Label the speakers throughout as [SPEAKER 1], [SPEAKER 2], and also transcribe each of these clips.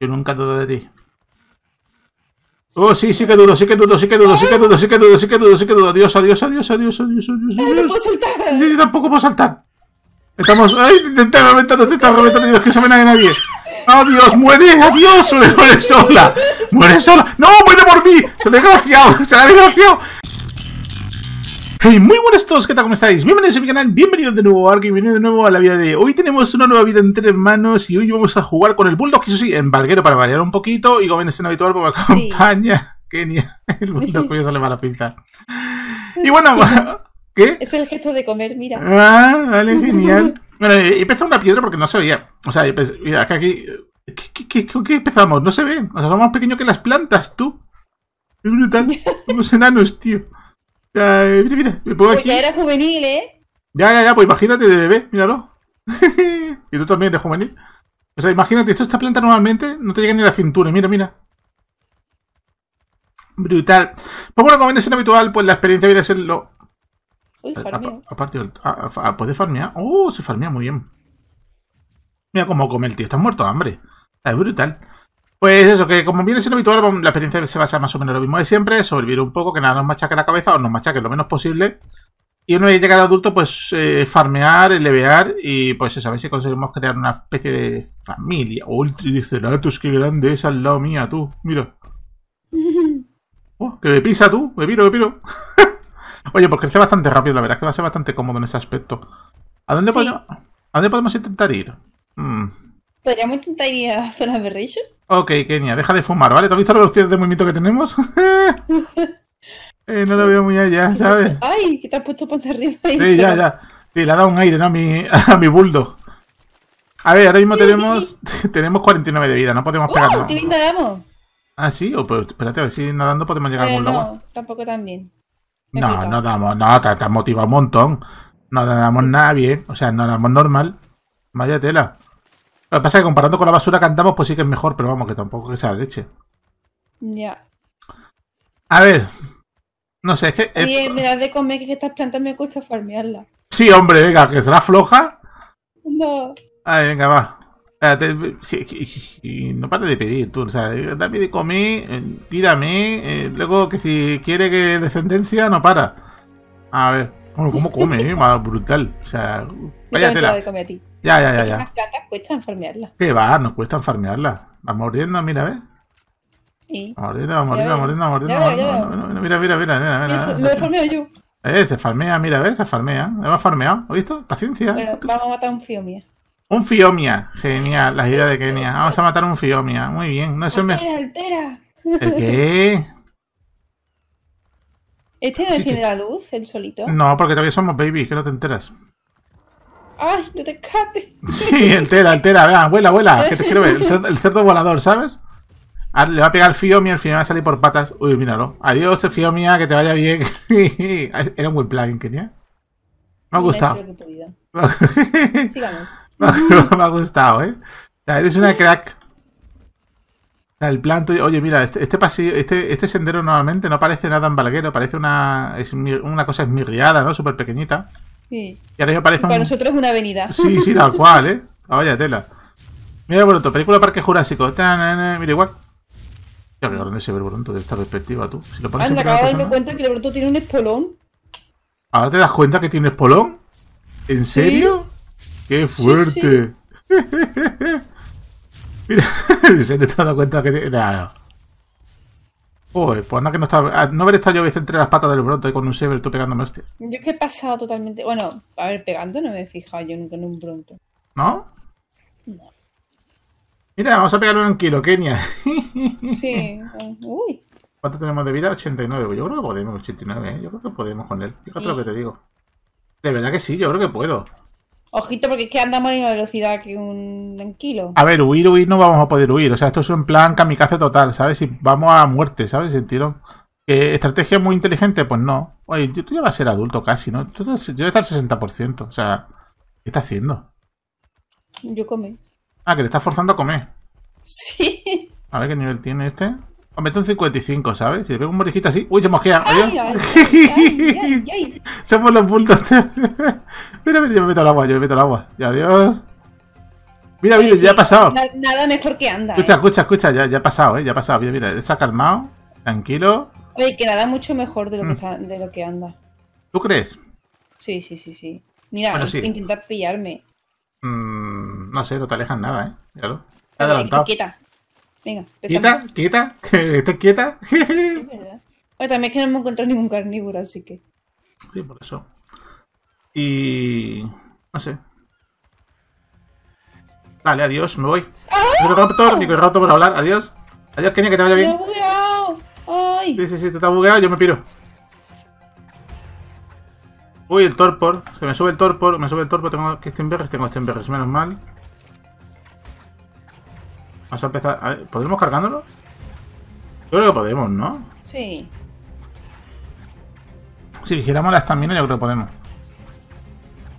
[SPEAKER 1] Yo nunca dudo de ti. Oh, sí, sí que dudo, sí que dudo, sí que dudo, sí que dudo, sí que dudo, sí que dudo, sí que dudo. Adiós, adiós, adiós, adiós, adiós, adiós. Eh, adiós. No puedo saltar. Sí, tampoco puedo saltar. Estamos. ¡Ay! Te reventar, intentad te Dios, que se ve nadie nadie. ¡Adiós! ¡Muere! ¡Adiós! ¡Muere sola! ¡Muere sola! ¡No! ¡Muere por mí! ¡Se ha desgraciado! ¡Se la ha desgraciado! Hey, muy buenas todos, ¿qué tal? ¿Cómo estáis? Bienvenidos a mi canal, bienvenidos de nuevo a Ark y bienvenidos de nuevo a la vida de... Hoy tenemos una nueva vida entre manos y hoy vamos a jugar con el Bulldog, que eso sí, en valguero para variar un poquito y como en escena habitual, como pues acompaña sí. Kenia. El Bulldog ya sale mala pinta Y bueno, ¿qué? Es el gesto de comer, mira. Ah, vale, genial. Bueno, he eh, empezado una piedra porque no se veía. O sea, mira, acá aquí... Eh, ¿Qué, qué, qué, empezamos? No se ve. O sea, somos más pequeños que las plantas, tú. Es brutal. Somos enanos, tío. Pues mira, mira, me Ya era juvenil, ¿eh? Ya, ya, ya, pues imagínate de bebé, míralo. y tú también de juvenil. O sea, imagínate, esto esta planta normalmente no te llega ni a la cintura, mira, mira. Brutal. Pues bueno, como es habitual, pues la experiencia viene a ser lo... Uy, Aparte, ¿puedes farmear? Oh, se farmea muy bien. Mira cómo come el tío, está muerto de hambre. Es brutal. Pues eso, que como viene siendo habitual, la experiencia se basa más o menos en lo mismo de siempre, sobrevivir un poco, que nada nos machaque la cabeza o nos machaque lo menos posible. Y una vez llegado adulto, pues eh, farmear, levear y pues eso, a ver si conseguimos crear una especie de familia. ¡Ultra oh, el Triceratops, qué grande es al lado mía, tú! Mira. ¡Oh, que me pisa tú! ¡Me piro, me piro! Oye, pues crece bastante rápido, la verdad es que va a ser bastante cómodo en ese aspecto. ¿A dónde, podemos, dónde podemos intentar ir? Hmm. Podríamos intentar ir a de berrillas? Ok, Kenia, deja de fumar, ¿vale? ¿Te has visto los pies de movimiento que tenemos? eh, no lo veo muy allá, ¿sabes? Ay, que te has puesto por arriba. Ahí, sí, ya, ya. Sí, le ha dado un aire, ¿no? A mi, a mi bulldog. A ver, ahora mismo tenemos, tenemos 49 de vida, no podemos pegarnos. ¡Oh, nada. qué Ah, sí, o, pero, pues, espérate, a ver si nadando podemos llegar a eh, algún No, tampoco tan bien. no, no damos, no, te, has motivado un montón. No damos nada bien, o sea, no damos normal. Vaya tela. Lo que pasa es que comparando con la basura que andamos, pues sí que es mejor, pero vamos, que tampoco que sea leche. Ya. A ver. No sé, es que. Oye, en me das de comer que estas plantas me cuesta farmearla. Sí, hombre, venga, que será floja. No. ver, venga, va. Espérate, no pares de pedir, tú. O sea, dame de comer, pídame, eh, eh, luego, que si quiere que descendencia, no para. A ver. Bueno, ¿cómo come? eh? Brutal. O sea, vaya tela. De comer a ti. Ya, ya, ya. ya. Las plantas cuesta farmearlas. ¿Qué va? Nos cuesta farmearlas. Va mordiendo, mira, ¿ves? Sí. mordiendo, mordiendo, mordiendo, Mira, mira, mira, mira, mira. Lo he farmeado yo. Eh, se farmea, mira, ¿ves? Se farmea. Hemos farmeado, ¿has visto? Paciencia. Bueno, vamos a matar un Fiomia. Un Fiomia. Genial, la idea de Kenia. Vamos a matar un Fiomia. Muy bien. No, es altera, altera. ¿El qué? ¿Este no tiene la luz, el solito? No, porque todavía somos babies, que no te enteras. ¡Ay, no te escape. Sí, el entera, vea, vuela, vuela, que te quiero ver. El cerdo, volador, ¿sabes? Ah, le va a pegar el Fiomi, al final va a salir por patas. Uy, míralo. Adiós, mía que te vaya bien. Era un buen plugin que Me ha gustado. Me ha gustado, ¿eh? O sea, eres una crack. el plan tuyo, oye, mira, este, este pasillo, este, este sendero nuevamente no parece nada en Balaguero, parece una, una cosa esmirriada, ¿no? Súper pequeñita. Para nosotros es una avenida. Sí, sí, tal cual, ¿eh? vaya tela. Mira el bruto, película Parque Jurásico. mira igual. Ya me dónde se ve el de esta perspectiva, tú. Si lo pones Anda, acabo de darme cuenta que el bruto tiene un espolón. ¿Ahora te das cuenta que tiene espolón? ¿En serio? ¡Qué fuerte! mira, se te está dado cuenta que tiene... no. Uy, pues no que no estaba. Ah, no haber estado yo entre las patas del Bronto y con un Saber tú pegándome hostias. Yo es que he pasado totalmente. Bueno, a ver, pegando no me he fijado yo nunca en un Bronto. ¿No? No. Mira, vamos a pegarlo en kilo, Kenia. Sí. Uy. ¿Cuánto tenemos de vida? 89. Pues yo creo que podemos, 89, ¿eh? Yo creo que podemos con él. Fíjate lo que te digo. De verdad que sí, yo creo que puedo. Ojito, porque es que andamos a la velocidad que un kilo. A ver, huir, huir no vamos a poder huir. O sea, esto es un plan kamikaze total, ¿sabes? Si vamos a muerte, ¿sabes? Eh, ¿Estrategia muy inteligente? Pues no. Oye, tú ya vas a ser adulto casi, ¿no? yo voy a estar al 60%. O sea, ¿qué está haciendo? Yo comí. Ah, que le estás forzando a comer. Sí. A ver qué nivel tiene este meto un 55, ¿sabes? Si le pego un mordisquito así. ¡Uy, se mosquea! ¡Adiós! Ay, ay, ay, Somos los bultos. mira, mira, yo me meto al agua, yo me meto al agua. Y adiós. Mira, mira, ya ha pasado. nada mejor que anda. Escucha, ¿eh? escucha, escucha, ya, ha pasado, ¿eh? Ya ha pasado. Mira, mira, se ha calmado, tranquilo. Oye, que nada mucho mejor de lo, que, mm. anda. ¿Tú crees? Sí, sí, sí, sí. Mira, bueno, intentar pillarme. Mm, no sé, no te alejas nada, ¿eh? Claro. Te adelantado. Venga. Quieta, quieta, estás quieta. es verdad. también es que no hemos encontrado ningún carnívoro, así que. Sí, por eso. Y. No sé. Vale, adiós, me voy. ¡Ah! Raptor. Ni con rato para hablar, adiós. Adiós, Kenia, que te vaya bien. ¡Ay! Sí, sí, sí, te has bugueado, yo me piro. Uy, el torpor. Se me sube el torpor, me sube el torpor. Tengo que Stenbergs, tengo Stenbergs, menos mal. Vamos a empezar... ¿Podremos cargándolo? Yo creo que podemos, ¿no? Sí. Si vigilamos la estamina, yo creo que podemos.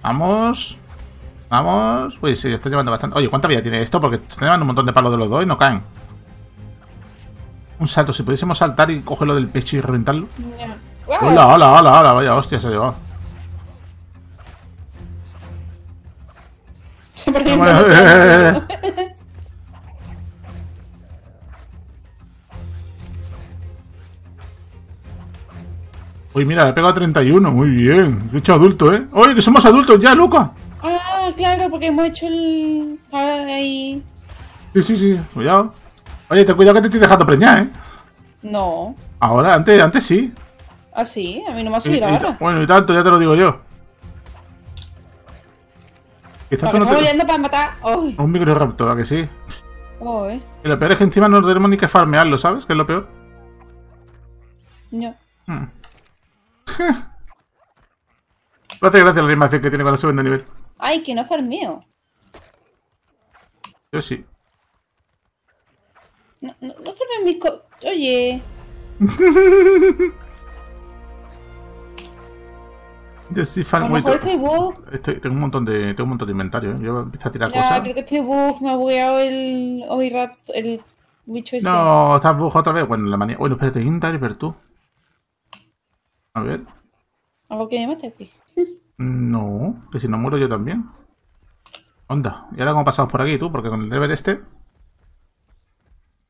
[SPEAKER 1] Vamos. Vamos. Uy, sí, estoy llevando bastante. Oye, ¿cuánta vida tiene esto? Porque están llevando un montón de palos de los dos y no caen. Un salto. Si pudiésemos saltar y cogerlo del pecho y reventarlo. Hola, hola, hola, hola. Vaya hostia, se ha llevado. Se Uy, mira, le he pegado 31, muy bien. He hecho adulto, ¿eh? Oye, que somos adultos ya, Luca. Ah, claro, porque hemos hecho el... Sí, sí, sí, cuidado. Oye, te cuidado que te estoy dejando preñar, ¿eh? No. Ahora, antes, antes sí. Ah, sí, a mí no me ha subido ahora. bueno, y tanto, ya te lo digo yo. Estás no para matar. Un Un raptor ¿a que sí? Y lo peor es que encima no tenemos ni que farmearlo, ¿sabes? Que es lo peor. No. Hmm. No hace gracia la animación que tiene cuando suben de nivel. Ay, que no farmeo. Yo sí. No, no, no farmeo mi co... Oye. Yo sí farmeo. A tengo, un montón de, tengo un montón de inventario. ¿eh? Yo empiezo a tirar ya, cosas. creo que estoy bug. Me ha bugueado el... rap El bicho No, estás bug otra vez. Bueno, la manía... Bueno, espérate. Inventario, pero tú... A ver. ¿Algo que me mate aquí? No, que si no muero yo también. Onda. ¿Y ahora cómo pasamos por aquí tú? Porque con el deber este...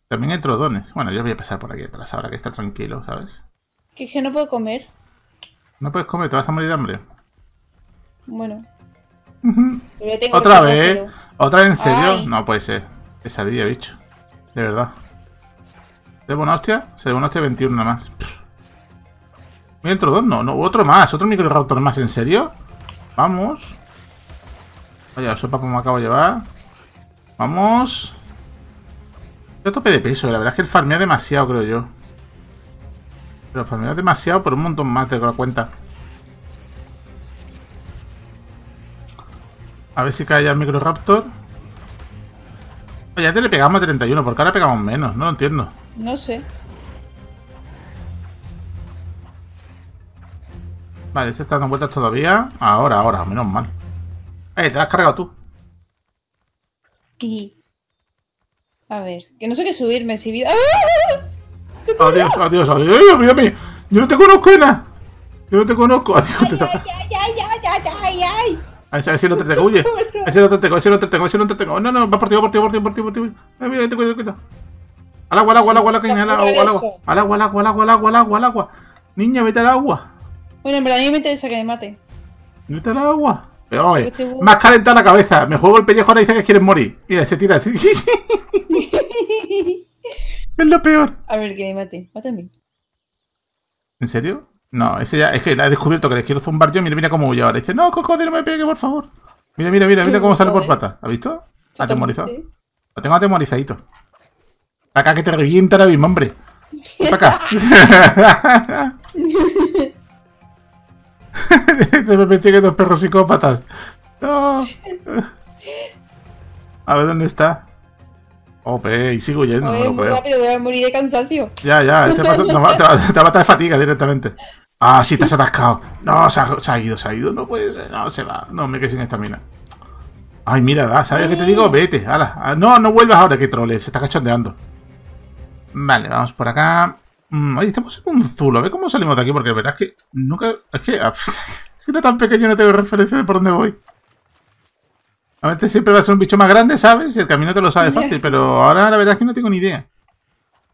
[SPEAKER 1] También hay trodones. Bueno, yo voy a pasar por aquí atrás ahora que está tranquilo, ¿sabes? Que es que no puedo comer. No puedes comer, te vas a morir de hambre. Bueno. Otra vez, ¿Otra vez en serio? No puede ser. Pesadilla, bicho. De verdad. ¿Debo una hostia? Se debo una hostia 21 nada más. Dentro dos, no, no, otro más, otro micro raptor más, ¿en serio? Vamos. Vaya, sopa como me acabo de llevar. Vamos. Yo tope de peso, la verdad es que el farmea demasiado, creo yo. Pero farmea demasiado por un montón más, de la cuenta. A ver si cae ya el micro raptor. Oye, ya te le pegamos a 31, porque ahora pegamos menos, no lo entiendo. No sé. Vale, se está dando vueltas todavía. Ahora, ahora, menos mal. Eh, te la has cargado tú. ¿Qué? A ver, que no sé qué subirme si vida. Adiós, adiós, adiós. ¡Ay, mírame! Yo no te conozco, Ena. Yo no te conozco. Adiós, ay, ay, ay, ay, ay, ay, A ay, no te huye. te tengo, ese no te tengo, te tengo. No, no, va por ti, va por ti, va por mira, te agua, al agua, al agua, al agua, al agua, al agua, al agua, al agua, al agua, al agua, al agua. Niña, vete al agua. Bueno, en verdad a mí me interesa que me mate. te el agua. Pero oye, más calentada la cabeza. Me juego el pellejo ahora y dice que quieres morir. Mira, se tira así. es lo peor. A ver, que me mate. mí. ¿En serio? No, ese ya, es que la he descubierto que le quiero zumbar yo. Mira, mira cómo huye ahora. Dice, no, cocodrilo, no me pegue, por favor. Mira, mira, mira, mira cómo sale por pata. ¿Has visto? Atemorizado. Lo tengo atemorizadito. Acá que te revienta ahora mismo, hombre. acá. Me metí que dos perros psicópatas. No. A ver dónde está. Ope, oh, y sigo yendo, no rápido, voy a morir de cansancio. Ya, ya, este te, va, a matar de fatiga directamente. Ah, sí, te has atascado. No, se ha, ido, se ha ido. No puede ser. No, se va. No, me quedé sin esta mina. Ay, mira, ah, ¿sabes qué te digo? Vete, ala. Ah, no, no vuelvas ahora, que troles, Se está cachondeando. Vale, vamos por acá. Ay, mm, estamos en un zulo. a ver cómo salimos de aquí, porque la verdad es que nunca... Es que... Ah, si era tan pequeño no tengo referencia de por dónde voy. A veces este siempre va a ser un bicho más grande, ¿sabes? Y El camino te lo sabe fácil, pero ahora la verdad es que no tengo ni idea.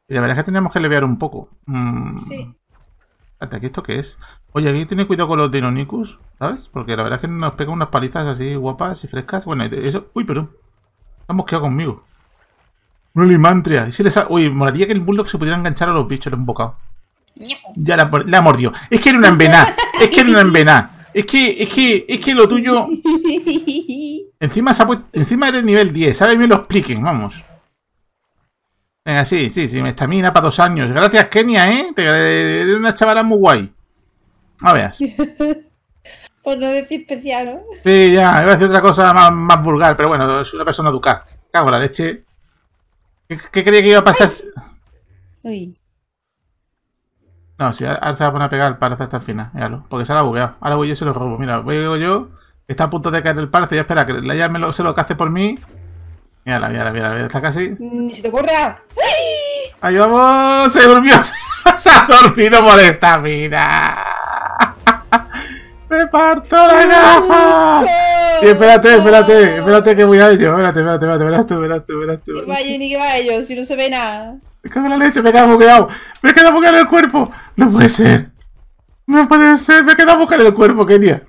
[SPEAKER 1] Y la verdad es que tenemos que levear un poco. Mm. Sí. Hasta aquí esto qué es. Oye, aquí tiene cuidado con los dinonicus, ¿sabes? Porque la verdad es que nos pegan unas palizas así guapas y frescas. Bueno, eso... Uy, perdón. Estamos quedado conmigo. Una limantria. ¿Y si les Oye, moraría que el bulldog se pudiera enganchar a los bichos en un bocado. Ya la, la mordió. Es que era una envena, Es que era una envena, Es que, es que, es que lo tuyo. Encima, se ha Encima eres nivel 10. ¿Sabes? bien lo expliquen, vamos. Venga, sí, sí, sí, me estamina para dos años. Gracias, Kenia, ¿eh? Eres una chavala muy guay. A ver. Por no decir especial, ¿no? Sí, ya, iba a decir otra cosa más, más vulgar, pero bueno, es una persona educada. Cago en la leche. ¿Qué, creía que iba a pasar? Uy. No, si sí, ahora se va a poner a pegar el palazo hasta el final, míralo, porque se la ha bugueado. Ahora voy yo y se lo robo. Mira, voy yo, está a punto de caer el parce y espera que la ya me lo, se lo que hace por mí. Mírala, mírala, mírala, está casi. ¡Ni mm, se te ocurra! ¡Ay! ¡Ahí vamos! ¡Se durmió! ¡Se ha dormido por esta vida. ¡Me parto la caja. Y espérate, espérate, espérate que voy a ello. Espérate, espérate, espérate, verás tú, verás tú, Que vaya ni que va a si no se ve nada. Me cago en la leche, me queda bugueado. Me queda bugueado en el cuerpo. No puede ser. No puede ser, me queda quedado en el cuerpo, Kenia.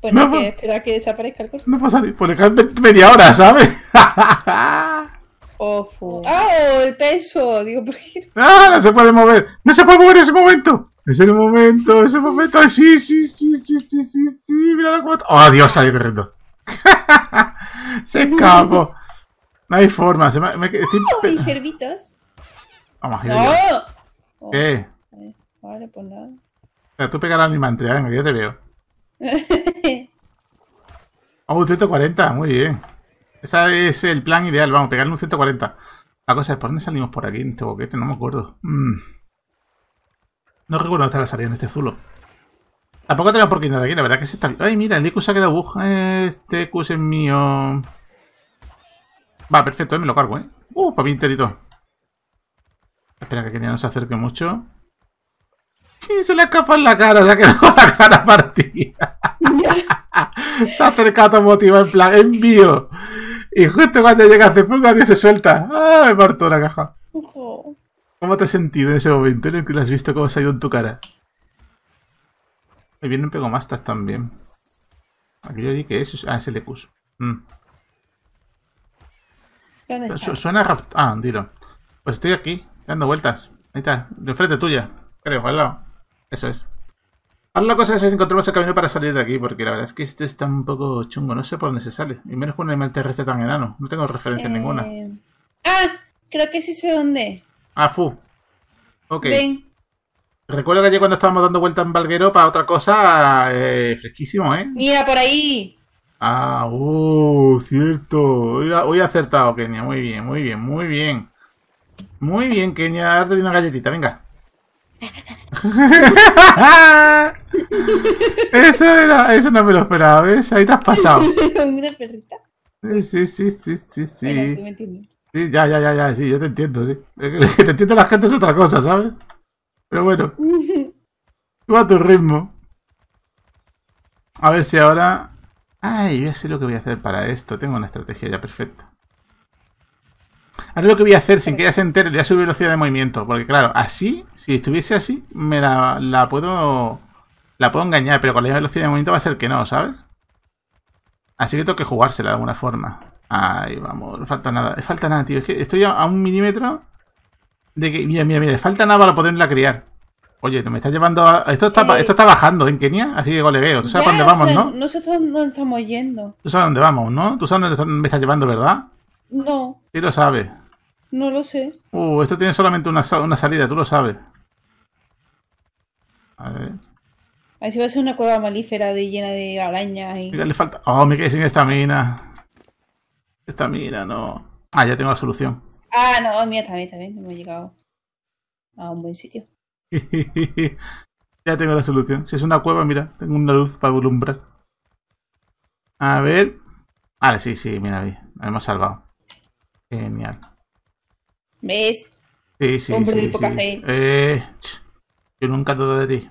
[SPEAKER 1] Pues no, que espera que desaparezca el cuerpo. No pasa ni por ejemplo, media hora, ¿sabes? Ojo. fu. ¡Oh, ¡Ah, el peso! Digo, ¿por qué? ¡Ah, no se puede mover! ¡No se puede mover en ese momento! Es el momento, es el momento. Ah, sí, sí, sí, sí, sí, sí, sí. Mira cómo. ¡Oh, Dios! Salió corriendo. se escapó. No hay forma. Se me, me estoy... Vamos, ¡No! ¡Oh! Oh, eh. Vale, pues nada. Pero tú pegarás mi mantrea, venga, yo te veo. oh, un 140, muy bien. Ese es el plan ideal, vamos, pegarle un 140. La cosa es, ¿por dónde salimos por aquí en este boquete? No me acuerdo. Mm. No recuerdo está la salida en este Zulo. Tampoco tengo por qué nada aquí, la verdad que se está... Ay, mira, el IQ se ha quedado bug. Este Q es mío. Va, perfecto, eh, me lo cargo, ¿eh? Uh, papi enterito. Espera que Kenia no se acerque mucho. Y se le ha en la cara, se ha quedado la cara partida. se ha acercado motivo, en plan, envío. Y justo cuando llega a Cepunga, se suelta. ¡Ah, me parto la caja! ¿Cómo te has sentido en ese momento en el que lo has visto cómo se ha ido en tu cara? Me vienen pegomastas también. Aquí yo di que eso es... Ah, es el de mm. suena rápido... Ah, dilo. Pues estoy aquí, dando vueltas. Ahí está, de frente tuya. Creo, al lado. Eso es. Haz la cosa es encontramos el camino para salir de aquí, porque la verdad es que esto está un poco chungo. No sé por dónde se sale. Y menos con un animal terrestre tan enano. No tengo referencia ninguna. Eh, ah, creo que sí sé dónde. Ah, fu. Ok. Recuerdo que ayer cuando estábamos dando vuelta en Valguero para otra cosa, eh, fresquísimo, ¿eh? Mira, por ahí. Ah, uh, cierto. Hoy, hoy, acertado, Kenia. Muy bien, muy bien, muy bien. Muy bien, Kenia. Arte de una galletita, venga. eso, era, eso no me lo esperaba, ¿ves? Ahí te has pasado. una perrita. Sí, sí, sí, sí, sí. sí. Sí, ya, ya, ya, ya, sí, yo te entiendo, sí. Que te entiende la gente es otra cosa, ¿sabes? Pero bueno. Tú a tu ritmo. A ver si ahora... Ay, ya sé lo que voy a hacer para esto. Tengo una estrategia ya perfecta. Ahora lo que voy a hacer, sin que ella se entere, le voy a subir velocidad de movimiento. Porque claro, así, si estuviese así, me la, la puedo... La puedo engañar, pero con la velocidad de movimiento va a ser que no, ¿sabes? Así que tengo que jugársela de alguna forma. Ahí vamos, no falta nada. es eh, falta nada, tío. Es que estoy a, un milímetro de que... Mira, mira, mira. Falta nada para poderla criar. Oye, me está llevando Esto está, eh, esto está bajando en Kenia, así de goleveo. Tú sabes a dónde vamos, ¿no? No sé dónde estamos yendo. Tú sabes dónde vamos, ¿no? Tú sabes dónde me está llevando, ¿verdad? No. ¿Y lo sabes. No lo sé. Uh, esto tiene solamente una, una salida, tú lo sabes. A ver. A ver si va a ser una cueva malífera de llena de arañas. Y... Mira, le falta... Oh, me quedé sin estamina. Esta mira, no. Ah, ya tengo la solución. Ah, no, mira, también, también. Hemos llegado a un buen sitio. ya tengo la solución. Si es una cueva, mira, tengo una luz para volumbrar. A ver. Ah, sí, sí, mira, vi. hemos salvado. Genial. ¿Ves? Sí, sí, sí. De sí. Eh, yo nunca dudo de ti.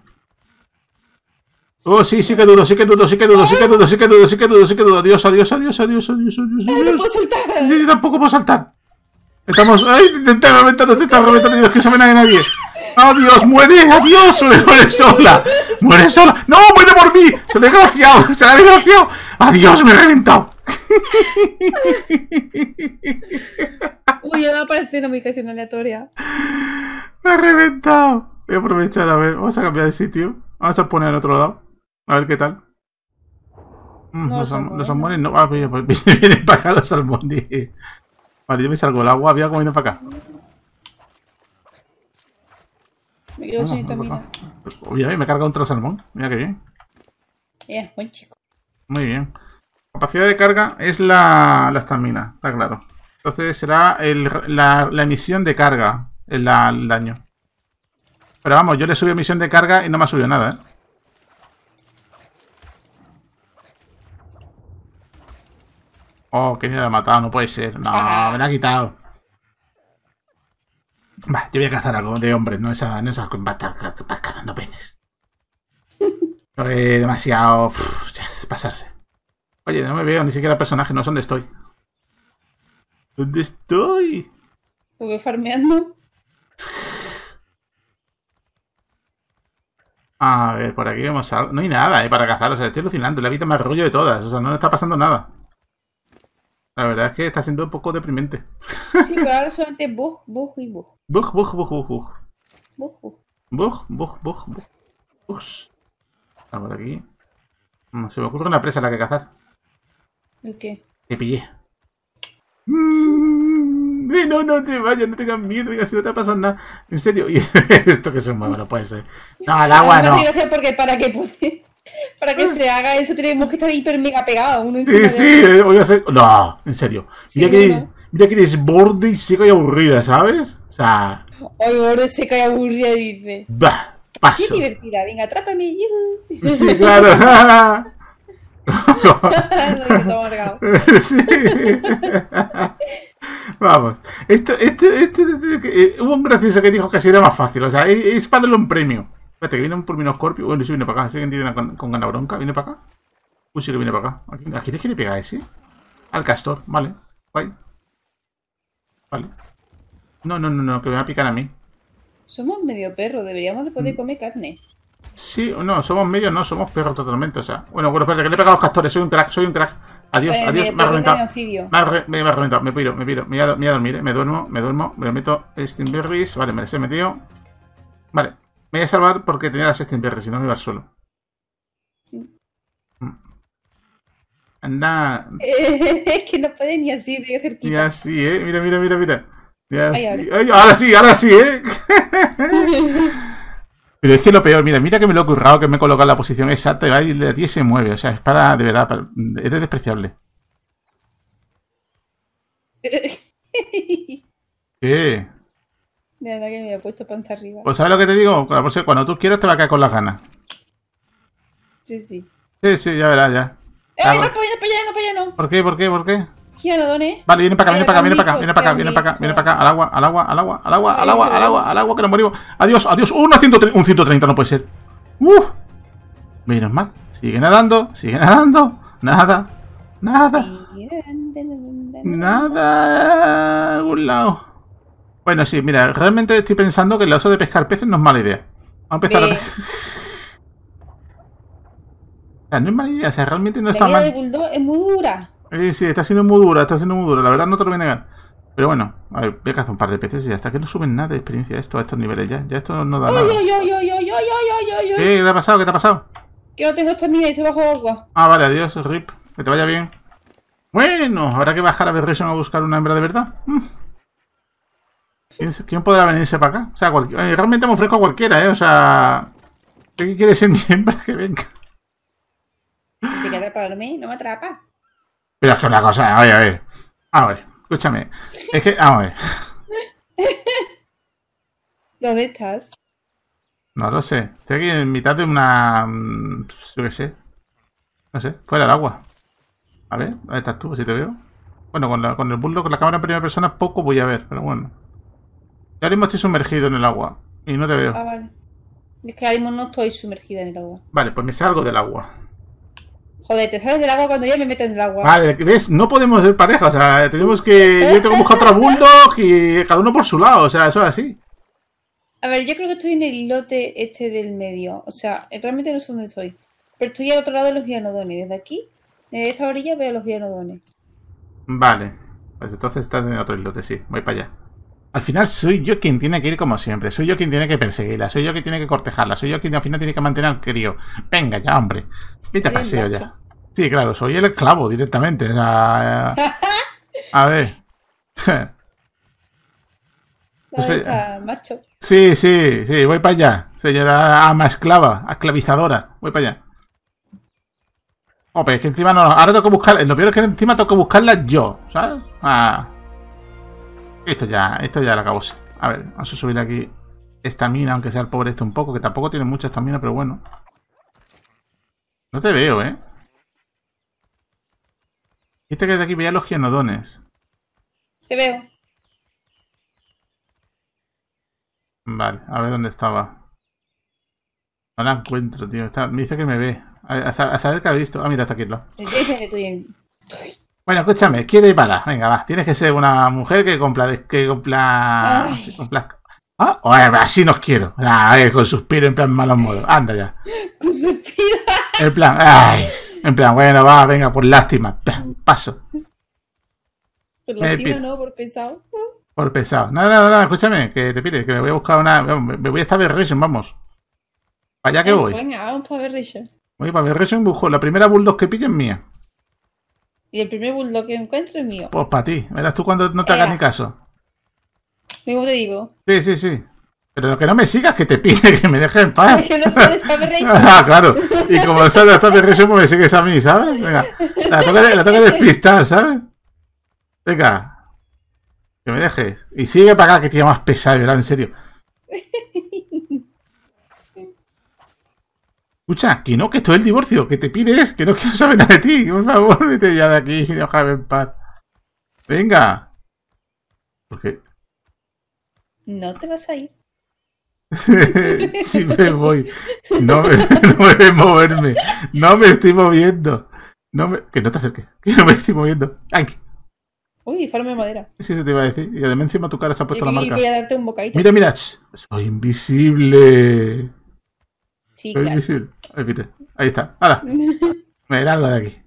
[SPEAKER 1] Oh, sí, sí que dudo, sí que dudo, sí que dudo, sí que dudo, sí que dudo, sí que dudo, sí que dudo. Adiós, adiós, adiós, adiós, adiós, adiós. No puedo saltar. Yo tampoco puedo saltar. Estamos. ¡Ay! Te reventar! reventando, reventar! Dios, que se ven a nadie. ¡Adiós! ¡Muere! ¡Adiós! ¡Muere sola! ¡Muere sola! ¡No! ¡Muere por mí! ¡Se ha desgraciado! ¡Se la ha desgraciado! ¡Adiós! ¡Me he reventado! Uy, ahora aparecido una ubicación aleatoria. ¡Me he reventado! Voy a aprovechar, a ver. Vamos a cambiar de sitio. Vamos a poner al otro lado. A ver qué tal. Mm, los, salmones. no. Ah, pues, pues, vienen para acá los salmones. Vale, yo me salgo el agua, había comido para acá. Me quedo sin Oye, me he cargado otro salmón. Mira que bien. Yeah, buen chico. Muy bien. Capacidad de carga es la estamina, está claro. Entonces será el, la, la, emisión de carga, el, el, daño. Pero vamos, yo le subí emisión de carga y no me ha subido nada, ¿eh? Oh, que me ha matado, no puede ser. No, me la ha quitado. Va, yo voy a cazar algo de hombres, no esas no esas cazando peces. demasiado. ya es pasarse. Oye, no me veo ni siquiera personaje, no sé dónde estoy. ¿Dónde estoy? Estuve farmeando. A ver, por aquí vemos algo. No hay nada, eh, para cazar. O sea, estoy alucinando. La vida más rollo de todas. O sea, no está pasando nada. La verdad es que está siendo un poco deprimente. Sí, pero ahora solamente bug, bug y bug. Bug, bug, bug, bug, bug. Bug, bug. Bug, bug, bug, bug. aquí. se me ocurre una presa a la que cazar. ¿El qué? Te pillé. Mm, no, no te vayas, no tengas miedo, mira, si no te pasado nada. En serio, esto que es un no puede ser. No, al agua ah, no. no. porque para qué pude. Para que se haga eso tenemos que estar hiper mega pegados. Uno sí, sí, eh, voy a ser... No, en serio. Mira, que, eres borde y seca y aburrida, ¿sabes? O sea... Hoy borde seca y aburrida, dice. Bah, paso. Qué divertida, venga, atrápame. Sí, claro. sí. Vamos, esto, esto, esto, eh, hubo un gracioso que dijo que así era más fácil, o sea, es para darle un premio. Espérate, que viene un Pulmino Scorpio. Bueno, si viene para acá. ¿Ese que tiene con, ganabronca. bronca? ¿Viene para acá? Uy, sí que viene para acá. ¿A quién es que le pega a ese? Al castor, vale. Guay. Vale. No, no, no, no, que me va a picar a mí. Somos medio perro, deberíamos de poder mm. comer carne. Sí, no, somos medio, no, somos perros totalmente, o sea. Bueno, bueno, espérate, que le he pegado a los castores, soy un crack, soy un crack. Adiós, eh, adiós, me ha reventado. Me ha, me, me ha reventado, me piro, me piro. Me voy a, me dormir, eh, me duermo, me duermo, me meto Steamberries, vale, me les he metido. Vale, me voy a salvar porque tenía la BR, si no me iba al suelo. Mm. Anda. es que no puede ni así, de cerquita. Ni así, eh. Mira, mira, mira, mira. ahora. sí, ahora sí, eh. Pero es que lo peor, mira, mira que me lo he currado, que me he colocado en la posición exacta y va y la se mueve. O sea, es para, de verdad, es eres despreciable. ¿Qué? De verdad que me había puesto panza arriba. Pues ¿sabes lo que te digo? Cuando tú quieras te va a caer con las ganas. Sí, sí. Sí, sí, ya verás, ya. ¡Eh, no, para allá, no, para allá, no! ¿Por qué, por qué, por qué? ¿Qué doné. Vale, viene para acá, viene eh, para acá, viene para acá, viene para acá, viene para acá, viene para acá, al agua, al agua, al agua, al agua, al agua, al agua, al agua, que nos morimos. Adiós, adiós, 130, un 130 no puede ser. ¡Uf! Menos mal. Sigue nadando, sigue nadando. Nada, nada. Nada. A algún lado. Bueno, sí, mira, realmente estoy pensando que el lazo de pescar peces no es mala idea. Vamos a empezar a... o ah, no es mala idea, o sea, realmente no está mal. es muy dura. Sí, sí, está siendo muy dura, está siendo muy dura, la verdad no te lo voy a negar. Pero bueno, a ver, voy a cazar un par de peces y hasta que no suben nada de experiencia esto a estos niveles ya. Ya esto no da nada. ¿Qué te ha pasado? ¿Qué te ha pasado? Que no tengo esta mía y estoy bajo agua. Ah, vale, adiós, Rip. Que te vaya bien. Bueno, habrá que bajar a Berrison a buscar una hembra de verdad. Mm. ¿Quién, podrá venirse para acá? O sea, eh, realmente me ofrezco a cualquiera, ¿eh? O sea... ¿Qué quiere ser mi hembra? Que venga. ¿Te queda para mí? ¿No me atrapa? Pero es que una cosa, a ver, a ver. A ver, escúchame. Es que, a ver. ¿Dónde estás? No lo sé. Estoy aquí en mitad de una... Mm, yo qué sé. No sé, fuera del agua. A ver, ¿dónde estás tú? Si te veo. Bueno, con, la, con el bullo, con la cámara en primera persona, poco voy a ver, pero bueno. Ya mismo estoy sumergido en el agua y no te veo. Ah, vale. Es que ahora mismo no estoy sumergida en el agua. Vale, pues me salgo del agua. Joder, te sales del agua cuando yo me meto en el agua. Vale, ¿ves? No podemos ser pareja, o sea, tenemos que... Yo tengo que buscar otro bulldog y cada uno por su lado, o sea, eso es así. A ver, yo creo que estoy en el lote este del medio, o sea, realmente no sé dónde estoy. Pero estoy al otro lado de los guianodones, desde aquí, desde esta orilla veo los guianodones. Vale, pues entonces estás en otro islote, sí, voy para allá. Al final soy yo quien tiene que ir como siempre, soy yo quien tiene que perseguirla, soy yo quien tiene que cortejarla, soy yo quien al final tiene que mantener al crío. Venga ya, hombre. Vete a paseo ya. Sí, claro, soy el esclavo directamente. a ver. macho. Sí, sí, sí, voy para allá. Señora ama esclava, esclavizadora, voy para allá. Oh, pero es que encima no. Ahora tengo que buscarla. Lo peor es que encima tengo que buscarla yo, ¿sabes? Ah. Esto ya, esto ya lo acabó. A ver, vamos a subir aquí esta mina aunque sea el pobre este un poco, que tampoco tiene mucha mina pero bueno. No te veo, ¿eh? Viste que de aquí veía los gianodones. Te veo. Vale, a ver dónde estaba. No la encuentro, tío. me dice que me ve. A, saber que ha visto. Ah, mira, está aquí. Estoy, bueno, escúchame, ¿quiere y para? Venga, va. Tienes que ser una mujer que compla. Que compla, que ¿Ah? Eh, así nos quiero. con suspiro, en plan malos modos. Anda ya. Con suspiro. En plan, ay. En plan, bueno, va, venga, por lástima. Paso. Por eh, lástima, no, por pesado. Por pesado. No, no, no, escúchame, que te pide, que me voy a buscar una. Me voy a esta version, vamos. Allá que voy. Venga, vamos para version. Voy para y busco la primera bulldog que pille es mía. Y el primer bulldog que encuentro es mío. Pues para ti. Verás tú cuando no te hagas ni caso. Mismo te digo. Sí, sí, sí. Pero lo que no me sigas que te pide que me dejes en paz. Es que no Ah, claro. Y como no sabes Star pues me sigues a mí, ¿sabes? Venga. La tengo que, la despistar, ¿sabes? Venga. Que me dejes. Y sigue para acá que te más pesado, ¿verdad? En serio. Escucha, que no, que esto es el divorcio, que te pides, que no quiero saber nada de ti. Por favor, vete ya de aquí y déjame en paz. Venga. qué? No te vas a ir. Si me voy. No me, no voy a moverme. No me estoy moviendo. No me, que no te acerques. Que no me estoy moviendo. Ay. Uy, farme madera. Sí, se te iba a decir. Y además encima tu cara se ha puesto la marca. Voy a darte un bocadito. Mira, mira. Soy invisible. Sí, Soy invisible repite. Ahí está. ¡Hala! Me la de aquí.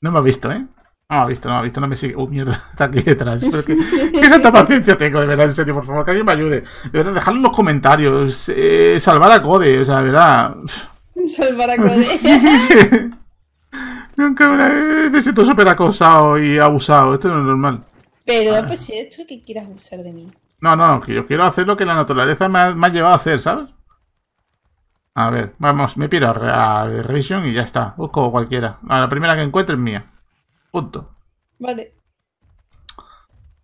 [SPEAKER 1] No me ha visto, ¿eh? No me ha visto, no me ha visto, no me sigue. ¡Uh, mierda! Está aquí detrás. ¿Qué santa paciencia tengo, de verdad? En serio, por favor, que alguien me ayude. De verdad, dejadlo en los comentarios. Eh, salvar a Code, o sea, de verdad. Salvar a Code. Nunca me, siento súper acosado y abusado. Esto no es normal. Pero, pues, si esto es que quieras abusar de mí. No, no, que yo quiero hacer lo que la naturaleza me ha llevado a hacer, ¿sabes? A ver, vamos, me pido a Revision y ya está. Busco cualquiera. A la primera que encuentre es mía. Punto. Vale.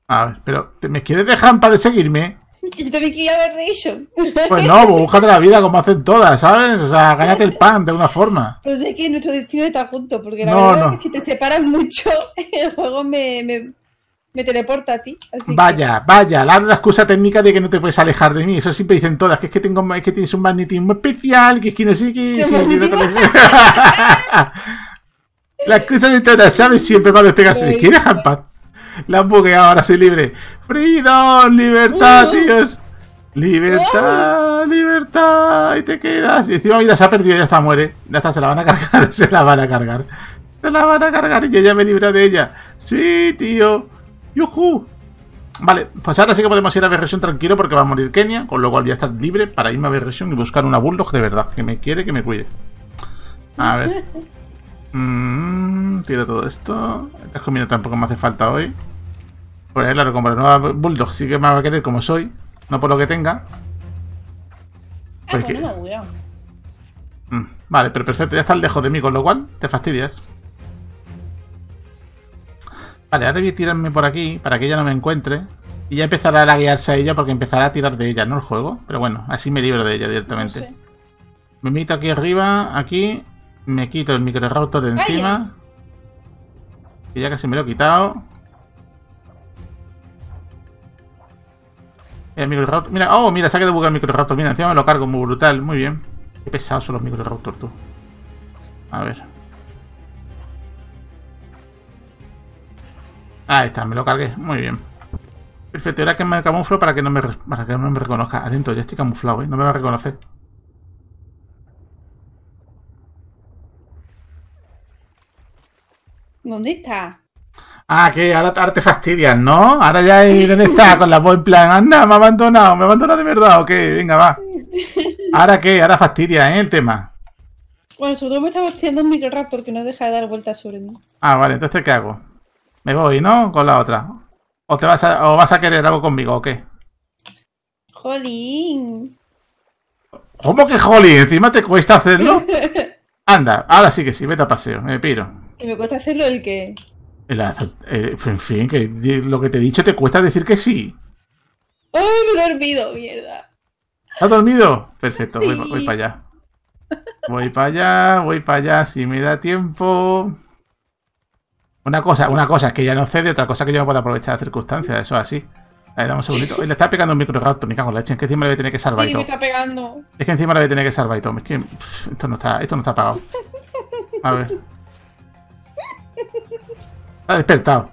[SPEAKER 1] A ver, pero ¿me quieres dejar para de seguirme? Yo también quería ver Revision. Pues no, pues búscate la vida como hacen todas, ¿sabes? O sea, gánate el pan de alguna forma. Pero pues sé que nuestro destino está junto, porque la verdad es que si te separas mucho, el juego me me teleporta a ti. vaya, vaya, la, excusa técnica de que no te puedes alejar de mí. Eso siempre dicen todas, que es que tengo que tienes un magnetismo especial, que es que no sé qué. la excusa de todas, ¿sabes? Siempre va a despegarse ¿me quieres jampa? La han ahora soy libre. ¡Freedom! ¡Libertad, tíos! Uh. ¡Libertad! ¡Libertad! Y te quedas. Y encima vida se ha perdido, ya está, muere. Ya está, se la van a cargar, se la van a cargar. Se la van a cargar y ya me libra de ella. Sí, tío. ¡Yujú! Vale, pues ahora sí que podemos ir a Berresión tranquilo porque va a morir Kenia, con lo cual voy a estar libre para irme a Berresión y buscar una Bulldog de verdad, que me quiere, que me cuide. A ver. Mmm, tira todo esto. El casco tampoco me hace falta hoy. Por ahí, claro, como la nueva Bulldog sí que me va a querer como soy, no por lo que tenga. Ah, pues pues mm, vale, pero perfecto, ya está lejos de mí, con lo cual te fastidias. Vale, ahora voy a tirarme por aquí para que ella no me encuentre. Y ya empezará a guiarse a ella porque empezará a tirar de ella, no el juego. Pero bueno, así me libro de ella directamente. Me meto aquí arriba, aquí. Me quito el micro de encima. Que ya casi me lo he quitado. El micro Mira, oh, mira, se ha quedado el micro Mira, encima me lo cargo, muy brutal, muy bien. Qué pesados son los micro tú. A ver. Ahí está, me lo cargué. Muy bien. Perfecto, ahora que me camuflo para que no me, para que no me reconozca. Adentro, ya estoy camuflado, y ¿eh? No me va a reconocer. ¿Dónde está? Ah, que ahora, te fastidias, ¿no? Ahora ya ahí, ¿dónde está? Con la voz en plan, anda, me ha abandonado, me ha abandonado de verdad, ¿o qué? Venga, va. ¿Ahora qué? Ahora fastidia, ¿eh? El tema. Bueno, sobre todo me está fastidiando un microraptor que no deja de dar vueltas sobre mí. Ah, vale, entonces ¿qué hago? Me voy, ¿no? Con la otra. ¿O, te vas a, vas a querer algo conmigo o qué? Jolín. ¿Cómo que jolín? ¿Encima te cuesta hacerlo? Anda, ahora sí que sí, vete a paseo, me piro. ¿Y me cuesta hacerlo el qué? Eh, en fin, que lo que te he dicho te cuesta decir que sí. ¡Oh, me he dormido, mierda! ¿Has dormido? Perfecto, voy para allá. Voy para allá, voy para allá, si me da tiempo. Una cosa, una cosa es que ya no cede, otra cosa es que yo no puedo aprovechar las circunstancias, eso es así. A ver, dame un segundito. Le está pegando un micro-raptor, me cago en la leche. Es que encima le voy a tener que salvar sí, Me está pegando. Es que encima le voy a tener que salvar y Es que esto no está, esto está apagado. A ver. Ha despertado.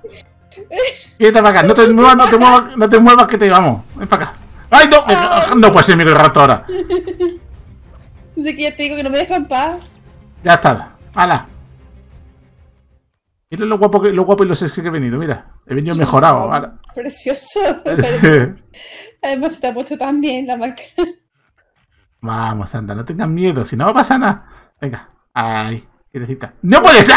[SPEAKER 1] Vete para acá, no te muevas, no te muevas, que te llevamos. Ven para acá. ¡Ay, no! Ah. Ah, no puede ser micro-raptor ahora. No sé qué, ya te digo que no me dejan paz. Ya está. ¡Hala! Mira lo guapo, que, lo guapo y lo sexy que he venido, mira. He venido mejorado. Ahora. Precioso. Además se te ha puesto tan bien la marca. Vamos, anda, no tengas miedo, si no va a pasar nada. Venga, ay, quietecita. ¡No puedes!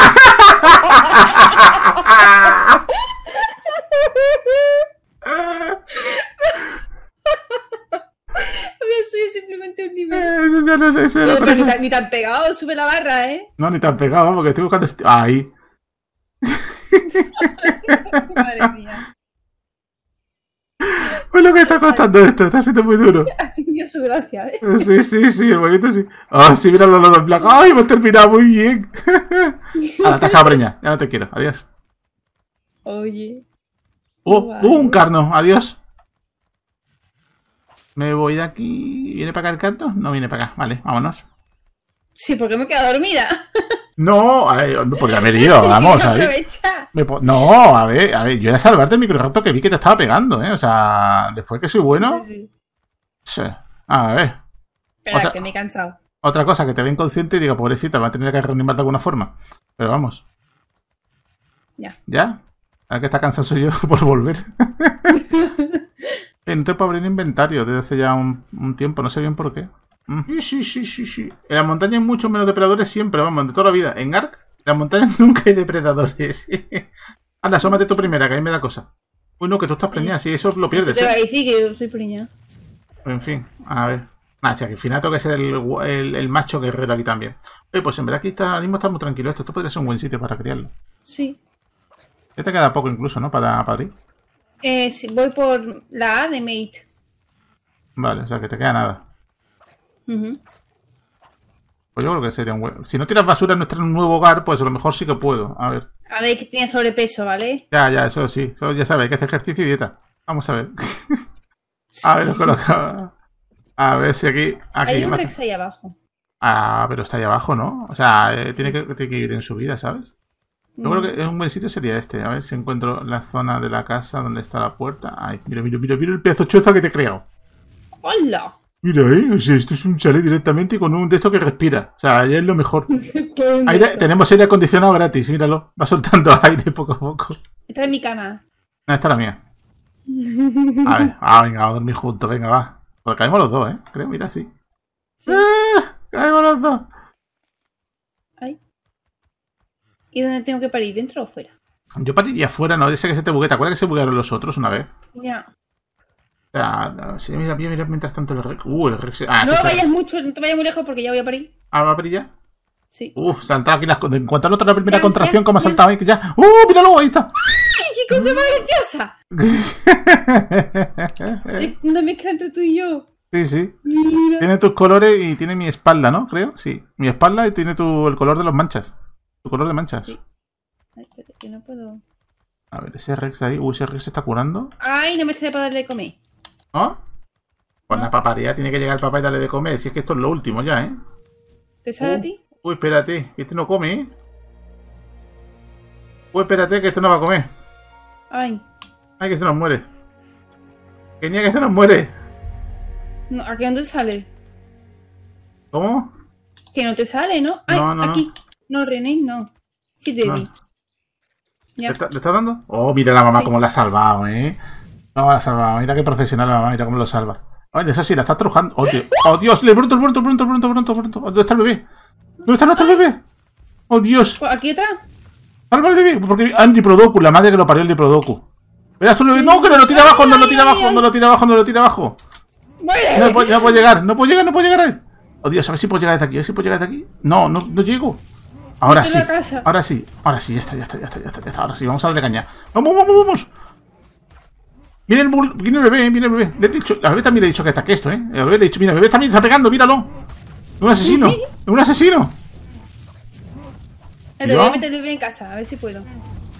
[SPEAKER 1] soy simplemente un nivel. No, no, ni tan pegado, sube la barra, ¿eh? No, ni tan pegado, porque estoy buscando... Ahí. Madre mía. lo que está costando esto, está siendo muy duro. su gracia, ¿eh? ¿eh? Sí, sí, sí, el movimiento sí. Ah, sí, mira los lados blancos, ¡Ay, hemos terminado muy bien! ¡A te has ya no te quiero, adiós. Oye. Oh, un carno, adiós. Me voy de aquí. ¿Viene para acá el canto, No viene para acá, vale, vámonos. Sí, porque me he quedado dormida. No, me podría haber ido, vamos, no, a ver, a ver, yo era salvarte el microrapto que vi que te estaba pegando, ¿eh? O sea, después que soy bueno. Sí, sí. A ver. Espera, que me he cansado. Otra cosa, que te ve inconsciente y diga, pobrecita, va a tener que reanimar de alguna forma. Pero vamos. Ya. ¿Ya? Ahora que está cansado yo por volver. Entré eh, para abrir inventario desde hace ya un tiempo, no sé bien por qué. Mm. Sí, sí, sí, sí, En las montañas hay mucho menos depredadores siempre, vamos, de toda la vida. En Ark, en las montañas nunca hay depredadores. Anda, asómate tú primera, que ahí me da cosa. Uy, no, que tú estás preñada, si eso lo pierdes. Te sí, que yo soy preñada. En fin, a ver. que al final tengo que ser el, macho guerrero aquí también. Oye, pues en verdad aquí está, ahora mismo está muy tranquilo esto. Esto podría ser un buen sitio para criarlo. Sí. Ya te queda poco incluso, ¿no? Para, abrir? Eh, sí, voy por la A de Mate. Vale, o sea que te queda nada. Pues yo creo que sería un buen... Si no tiras basura en nuestro nuevo hogar, pues a lo mejor sí que puedo. A ver. A ver, que tiene sobrepeso, ¿vale? Ya, ya, eso sí. ya sabes, hay que hacer ejercicio y dieta. Vamos a ver. a ver, lo A ver si aquí. hay un Rex ahí abajo. Ah, pero está ahí abajo, ¿no? O sea, eh, tiene, que, ir en su vida, ¿sabes? Yo creo que un buen sitio sería este. A ver si encuentro la zona de la casa donde está la puerta. Ay, mira, mira, mira, mira el pedazo chuzo que te he creado. ¡Hola! Mira, ¿eh? esto es un chalet directamente con un de estos que respira. O sea, ahí es lo mejor. tenemos aire acondicionado gratis, míralo. Va soltando aire poco a poco. Esta es mi cama. No, esta es la mía. A ver, ah, venga, vamos a dormir juntos, venga, va. Porque caemos los dos, ¿eh? Creo, mira, sí. ¿Sí? ¡Ah! Caemos los dos. ¿Y dónde tengo que parir? ¿Dentro o fuera? Yo pariría fuera, no, sé que se te buguea. ¿Te acuerdas que se buguearon los otros una vez? Ya. Ah, si mira mientras tanto el Rex. Uh, el Rex. Ah, no vayas mucho, no te vayas muy lejos porque ya voy a parir Ah, ¿va a parir ya? Sí. Uf, se entrado aquí las. En cuanto a la primera contracción, como ha saltado ahí, que ya. ¡Uh, míralo! Ahí está. ¡Ay, qué cosa más graciosa! Una mezcla entre tú y yo. Sí, sí. Tiene tus colores y tiene mi espalda, ¿no? Creo, sí. Mi espalda y tiene tu, el color de las manchas. Tu color de manchas. Sí. que no puedo. A ver, ese Rex ahí. Uy, ese Rex se está curando. Ay, no me sale para darle de comer. ¿No? ¿Ah? Pues ¿Ah? la paparía tiene que llegar el papá y darle de comer. Si es que esto es lo último ya, ¿eh? ¿Te sale a uh, ti? Uy, espérate, que este no come, ¿eh? Uy, espérate, que este no va a comer. Ay. Ay, que se nos muere. Que ni que se nos muere. No, ¿A qué dónde sale? ¿Cómo? Que no te sale, ¿no? Ay, no, no, aquí. No, René, no. ¿Qué te vi. ¿Le, está, dando? Oh, mira la mamá como cómo la ha salvado, ¿eh? No va a salvar, mira que profesional, mira cómo lo salva. Oye, eso sí, la está trujando. Oh, Dios, oh, Dios, le bruto, pronto, pronto, pronto, pronto, pronto! ¿Dónde está el bebé? ¿Dónde está nuestro bebé? Oh, Dios. Pues aquí está. Salva al bebé, porque Andy Prodoku, la madre que lo parió el de Prodoku. Verás tú, bebé. No, que no lo tira abajo, no lo tira abajo, no lo tira abajo, no lo tira abajo. No, puedo, llegar, no puedo llegar, no puedo llegar a él. Oh, Dios, a ver si puedo llegar desde aquí, a ver si puedo llegar desde aquí. No, no, no llego. Ahora sí, ahora sí, ahora sí, ya está, ya está, ya está, ya está, Ahora sí, vamos a darle caña. Vamos, vamos, vamos. ¡Viene el, el bebé, viene el bebé. Le he dicho, al bebé también le he dicho que ataque esto, ¿eh? Al bebé le he dicho, mira, bebé también está pegando, míralo. Un asesino, un asesino. Te voy a meter el bebé en casa, a ver si puedo.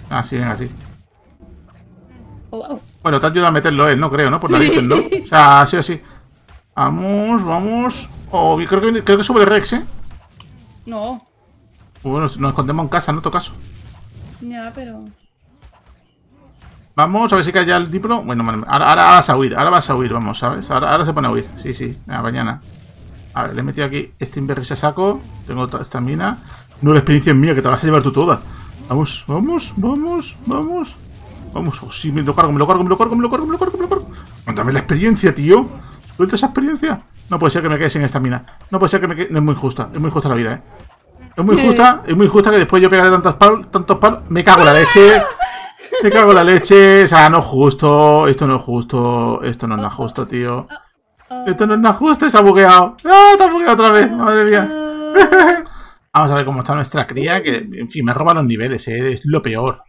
[SPEAKER 1] Ah, sí, venga, sí. Oh, bueno, te ayuda a meterlo él, no creo, ¿no? Por la Virgen, ¿no? O sea, sí así. Vamos, vamos. Oh, creo que, creo que sube el Rex, ¿eh? No. Bueno, nos escondemos en casa, en otro caso. Ya, pero... Vamos a ver si cae ya el diplo. Bueno, ahora, ahora, vas a huir, ahora vas a huir, vamos, ¿sabes? Ahora, se pone a huir. Sí, sí, mañana. A ver, le he metido aquí este inverse se saco. Tengo esta mina. No, la experiencia es mía, que te la vas a llevar tú toda. Vamos, vamos, vamos, vamos. Vamos, oh, sí, me lo cargo, me lo cargo, me lo cargo, me lo cargo, me lo cargo, me lo cargo. la experiencia, tío. Suelta esa experiencia. No puede ser que me quedes en esta mina. No puede ser que me quede. No, es muy justa, es muy justa la vida, eh. Es muy justa, es muy justa que después yo pegaré tantos palos, tantos palos. Me cago la leche. Me cago en la leche. O sea, no es justo. Esto no es justo. Esto no es justo, tío. Esto no es nada justo. Se ha bugueado. ¡Ah, se ha bugueado otra vez! Madre mía. Vamos a ver cómo está nuestra cría. Que, en fin, me ha robado los niveles. ¿eh? Es lo peor.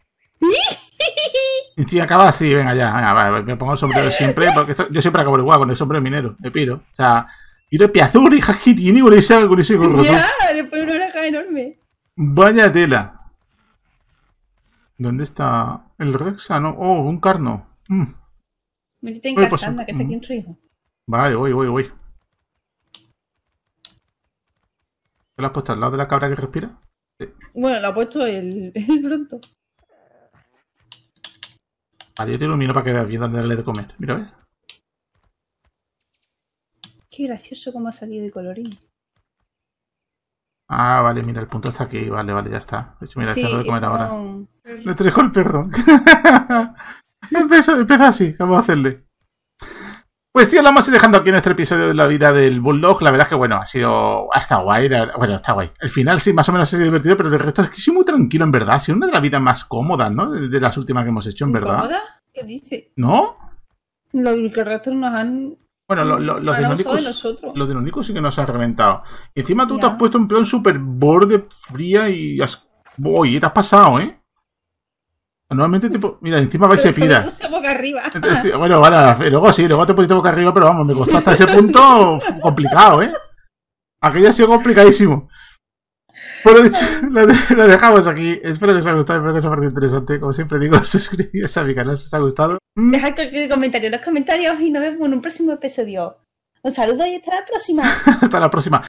[SPEAKER 1] Y si acaba así, venga ya, venga, vale, me pongo el sombrero siempre, porque yo siempre acabo igual con el sombrero minero, me piro. O sea, y de piazur, hija, que tiene con ese gorro. Ya, le pone una oreja enorme. Vaya tela. ¿Dónde está el Rexano? Ah, oh, un carno. Mm. en que está aquí en hijo. Mm. Vale, voy, voy, voy. ¿Te la has puesto al lado de la cabra que respira? Bueno, la ha puesto el, pronto. Vale, yo te ilumino para que veas bien dónde darle de comer. Mira, ¿ves? Qué gracioso cómo ha salido de colorín. Ah, vale, mira, el punto está aquí. Vale, vale, ya está. De hecho, mira, sí, de comer ahora. Le trajo el perro. Empezó así, vamos a hacerle. Pues tío, lo vamos a ir dejando aquí en este episodio de la vida del Bulldog. La verdad es que, bueno, ha sido... Ha estado guay. Bueno, está guay. El final sí, más o menos ha sido divertido, pero el resto es que sí muy tranquilo, en verdad. Ha sido una de las vidas más cómodas, ¿no? De las últimas que hemos hecho, en verdad. ¿Cómoda? ¿Qué dice? ¿No? Los que el nos han
[SPEAKER 2] bueno, los, de los
[SPEAKER 1] sí que nos han reventado. encima tú te has puesto en plan super borde fría y Oye, te has pasado, ¿eh? Normalmente te... Mira, encima vais a pira. bueno, vale, luego sí, luego te pusiste boca arriba, pero vamos, me costó hasta ese punto complicado, ¿eh? Aquello ha sido complicadísimo. Bueno, dicho, lo, lo, dejamos aquí. Espero que os haya gustado, espero que os haya parecido interesante. Como siempre digo, suscríbete a mi canal si os ha gustado. Dejad cualquier comentario en los comentarios y nos vemos en un próximo episodio. Un saludo y hasta la próxima. hasta la próxima.